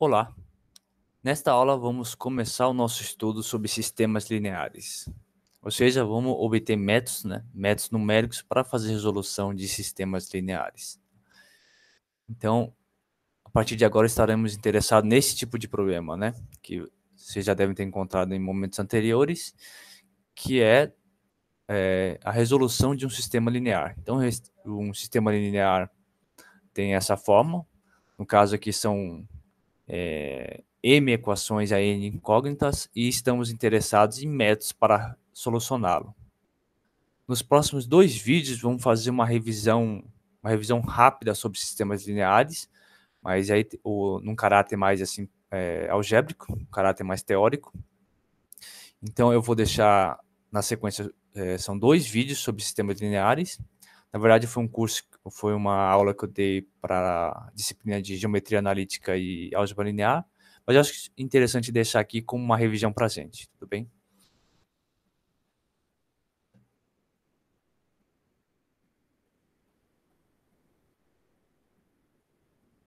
Olá! Nesta aula vamos começar o nosso estudo sobre sistemas lineares. Ou seja, vamos obter métodos, né, métodos numéricos para fazer resolução de sistemas lineares. Então, a partir de agora estaremos interessados nesse tipo de problema, né, que vocês já devem ter encontrado em momentos anteriores, que é, é a resolução de um sistema linear. Então, um sistema linear tem essa forma, no caso aqui são é, M equações a N incógnitas e estamos interessados em métodos para solucioná-lo. Nos próximos dois vídeos vamos fazer uma revisão, uma revisão rápida sobre sistemas lineares, mas aí o, num caráter mais assim é, algébrico, um caráter mais teórico. Então eu vou deixar na sequência é, são dois vídeos sobre sistemas lineares. Na verdade foi um curso foi uma aula que eu dei para disciplina de geometria analítica e álgebra linear, mas eu acho interessante deixar aqui como uma revisão para a gente, tudo bem?